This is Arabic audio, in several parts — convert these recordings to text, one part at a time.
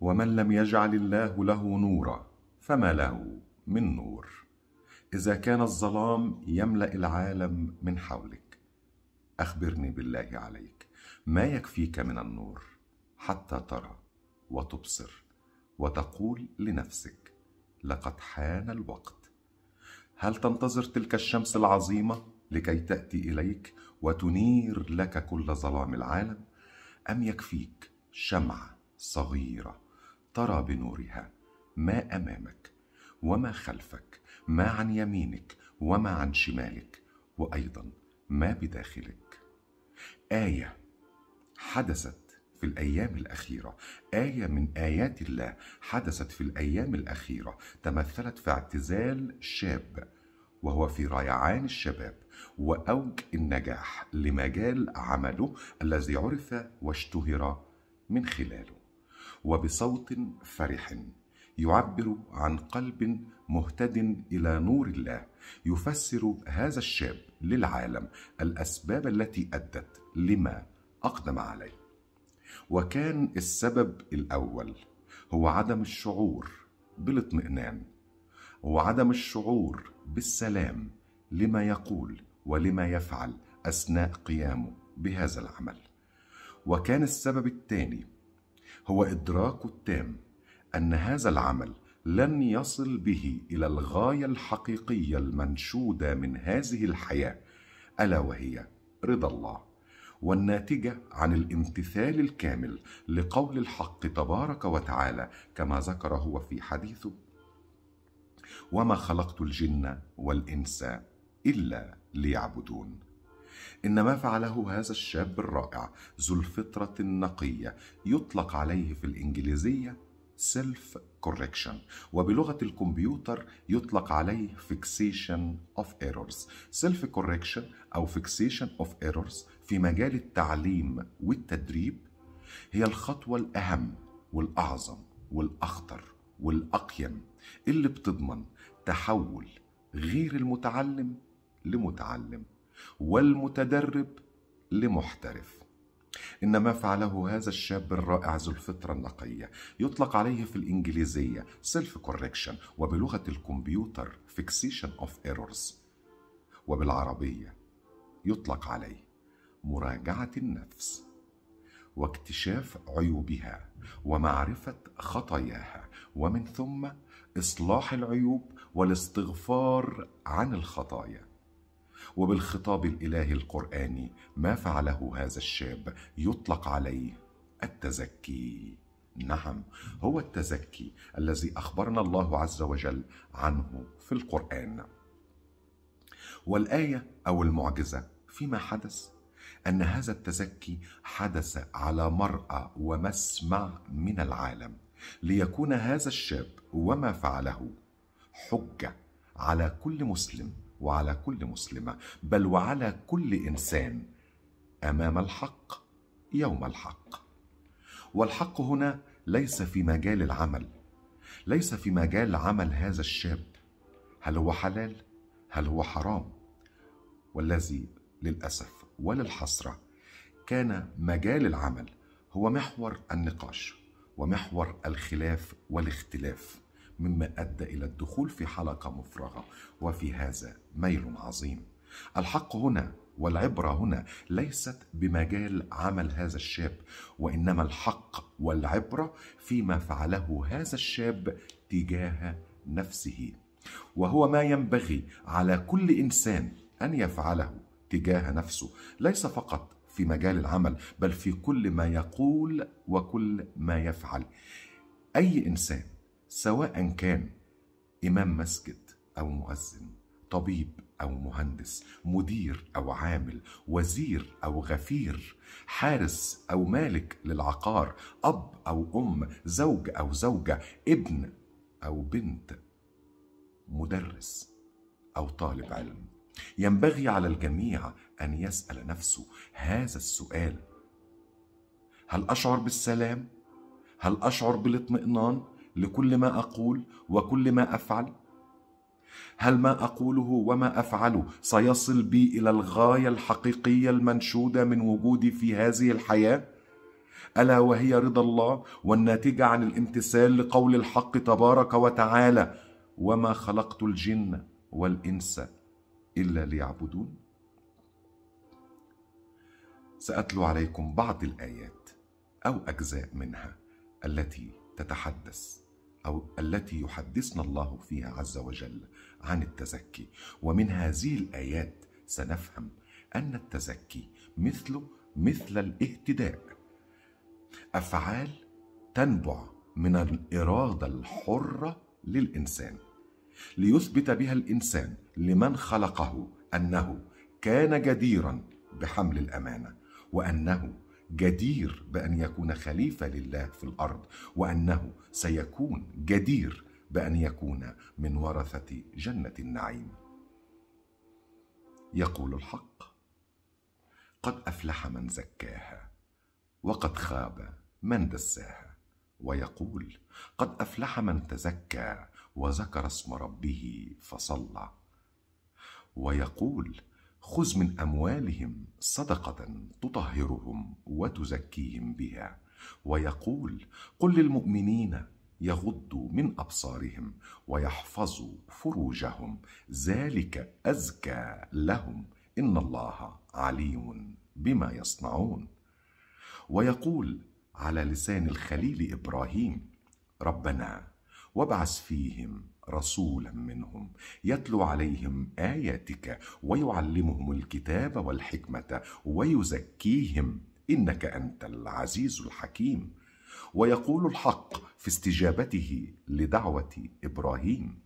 ومن لم يجعل الله له نورا فما له من نور اذا كان الظلام يملا العالم من حولك اخبرني بالله عليك ما يكفيك من النور حتى ترى وتبصر وتقول لنفسك لقد حان الوقت هل تنتظر تلك الشمس العظيمه لكي تاتي اليك وتنير لك كل ظلام العالم ام يكفيك شمعه صغيره ترى بنورها ما امامك وما خلفك ما عن يمينك وما عن شمالك وايضا ما بداخلك ايه حدثت في الايام الاخيره ايه من ايات الله حدثت في الايام الاخيره تمثلت في اعتزال شاب وهو في ريعان الشباب واوج النجاح لمجال عمله الذي عرف واشتهر من خلاله وبصوت فرح يعبر عن قلب مهتد الى نور الله يفسر هذا الشاب للعالم الاسباب التي ادت لما اقدم عليه وكان السبب الاول هو عدم الشعور بالاطمئنان وعدم الشعور بالسلام لما يقول ولما يفعل اثناء قيامه بهذا العمل وكان السبب الثاني هو إدراك التام أن هذا العمل لن يصل به إلى الغاية الحقيقية المنشودة من هذه الحياة ألا وهي رضا الله والناتجة عن الامتثال الكامل لقول الحق تبارك وتعالى كما ذكر هو في حديثه وما خلقت الجن والإنس إلا ليعبدون إن ما فعله هذا الشاب الرائع ذو الفطرة النقية يطلق عليه في الإنجليزية سيلف كوركشن وبلغة الكمبيوتر يطلق عليه فيكسيشن اوف ايرورز سيلف كوركشن أو فيكسيشن اوف ايرورز في مجال التعليم والتدريب هي الخطوة الأهم والأعظم والأخطر والأقيم اللي بتضمن تحول غير المتعلم لمتعلم والمتدرب لمحترف إن ما فعله هذا الشاب الرائع ذو الفطرة النقية يطلق عليه في الإنجليزية سيلف كوركشن وبلغة الكمبيوتر فيكسيشن أوف ايرورز وبالعربية يطلق عليه مراجعة النفس واكتشاف عيوبها ومعرفة خطاياها ومن ثم إصلاح العيوب والاستغفار عن الخطايا وبالخطاب الالهي القراني ما فعله هذا الشاب يطلق عليه التزكي نعم هو التزكي الذي اخبرنا الله عز وجل عنه في القران والايه او المعجزه فيما حدث ان هذا التزكي حدث على مرأى ومسمع من العالم ليكون هذا الشاب وما فعله حجه على كل مسلم وعلى كل مسلمه بل وعلى كل انسان امام الحق يوم الحق والحق هنا ليس في مجال العمل ليس في مجال عمل هذا الشاب هل هو حلال هل هو حرام والذي للاسف وللحسره كان مجال العمل هو محور النقاش ومحور الخلاف والاختلاف مما ادى الى الدخول في حلقه مفرغه وفي هذا ميل عظيم الحق هنا والعبره هنا ليست بمجال عمل هذا الشاب وانما الحق والعبره فيما فعله هذا الشاب تجاه نفسه وهو ما ينبغي على كل انسان ان يفعله تجاه نفسه ليس فقط في مجال العمل بل في كل ما يقول وكل ما يفعل اي انسان سواء كان إمام مسجد أو مؤذن طبيب أو مهندس مدير أو عامل وزير أو غفير حارس أو مالك للعقار أب أو أم زوج أو زوجة ابن أو بنت مدرس أو طالب علم ينبغي على الجميع أن يسأل نفسه هذا السؤال هل أشعر بالسلام؟ هل أشعر بالاطمئنان؟ لكل ما اقول وكل ما افعل هل ما اقوله وما افعله سيصل بي الى الغايه الحقيقيه المنشوده من وجودي في هذه الحياه الا وهي رضا الله والناتجه عن الامتثال لقول الحق تبارك وتعالى وما خلقت الجن والانس الا ليعبدون ساتلو عليكم بعض الايات او اجزاء منها التي تتحدث أو التي يحدثنا الله فيها عز وجل عن التزكي ومن هذه الآيات سنفهم أن التزكي مثله مثل الاهتداء أفعال تنبع من الإرادة الحرة للإنسان ليثبت بها الإنسان لمن خلقه أنه كان جديرا بحمل الأمانة وأنه جدير بان يكون خليفه لله في الارض وانه سيكون جدير بان يكون من ورثه جنه النعيم يقول الحق قد افلح من زكاها وقد خاب من دساها ويقول قد افلح من تزكى وذكر اسم ربه فصلى ويقول خذ من اموالهم صدقه تطهرهم وتزكيهم بها ويقول قل للمؤمنين يغضوا من ابصارهم ويحفظوا فروجهم ذلك ازكى لهم ان الله عليم بما يصنعون ويقول على لسان الخليل ابراهيم ربنا وابعث فيهم رسولا منهم يتلو عليهم اياتك ويعلمهم الكتاب والحكمه ويزكيهم انك انت العزيز الحكيم ويقول الحق في استجابته لدعوه ابراهيم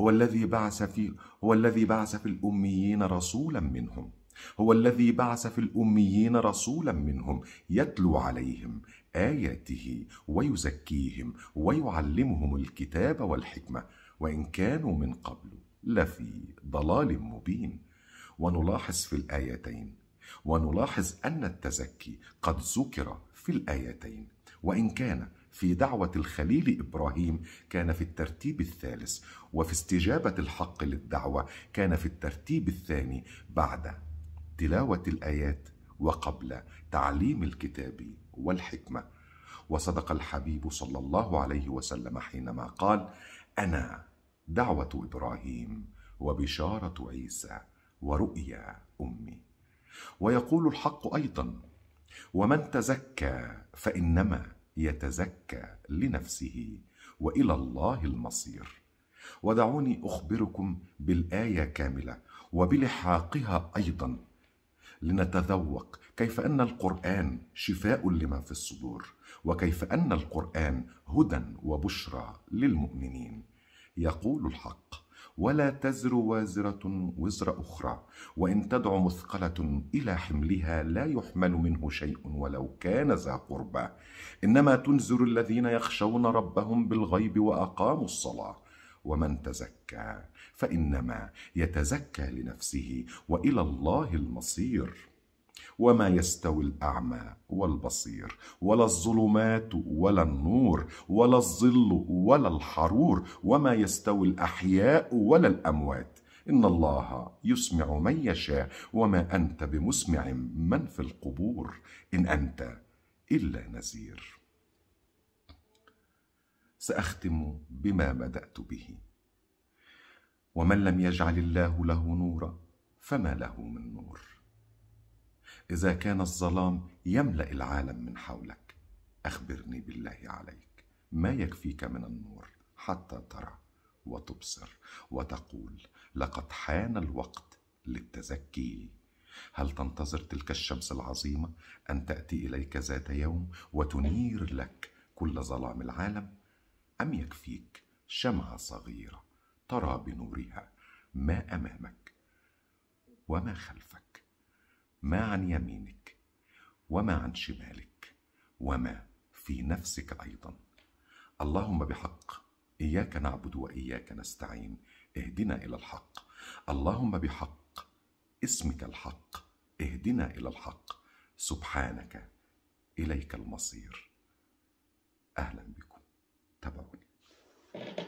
هو الذي بعث في هو الذي بعث في الاميين رسولا منهم هو الذي بعث في الأميين رسولا منهم يتلو عليهم آياته ويزكيهم ويعلمهم الكتاب والحكمة وإن كانوا من قبل لفي ضلال مبين ونلاحظ في الآيتين ونلاحظ أن التزكي قد ذكر في الآيتين وإن كان في دعوة الخليل إبراهيم كان في الترتيب الثالث وفي استجابة الحق للدعوة كان في الترتيب الثاني بعد تلاوة الآيات وقبل تعليم الكتاب والحكمة وصدق الحبيب صلى الله عليه وسلم حينما قال أنا دعوة إبراهيم وبشارة عيسى ورؤيا أمي ويقول الحق أيضا ومن تزكى فإنما يتزكى لنفسه والى الله المصير ودعوني اخبركم بالايه كامله وبلحاقها ايضا لنتذوق كيف ان القران شفاء لمن في الصدور وكيف ان القران هدى وبشرى للمؤمنين يقول الحق ولا تزر وازره وزر اخرى وان تدع مثقله الى حملها لا يحمل منه شيء ولو كان ذا قربى انما تنذر الذين يخشون ربهم بالغيب واقاموا الصلاه ومن تزكى فانما يتزكى لنفسه والى الله المصير وما يستوي الاعمى والبصير ولا الظلمات ولا النور ولا الظل ولا الحرور وما يستوي الاحياء ولا الاموات ان الله يسمع من يشاء وما انت بمسمع من في القبور ان انت الا نذير ساختم بما بدات به ومن لم يجعل الله له نورا فما له من نور اذا كان الظلام يملا العالم من حولك اخبرني بالله عليك ما يكفيك من النور حتى ترى وتبصر وتقول لقد حان الوقت للتزكي هل تنتظر تلك الشمس العظيمه ان تاتي اليك ذات يوم وتنير لك كل ظلام العالم أم يكفيك شمعة صغيرة ترى بنورها ما أمامك وما خلفك ما عن يمينك وما عن شمالك وما في نفسك أيضا اللهم بحق إياك نعبد وإياك نستعين اهدنا إلى الحق اللهم بحق اسمك الحق اهدنا إلى الحق سبحانك إليك المصير أهلا بكم 他保护你。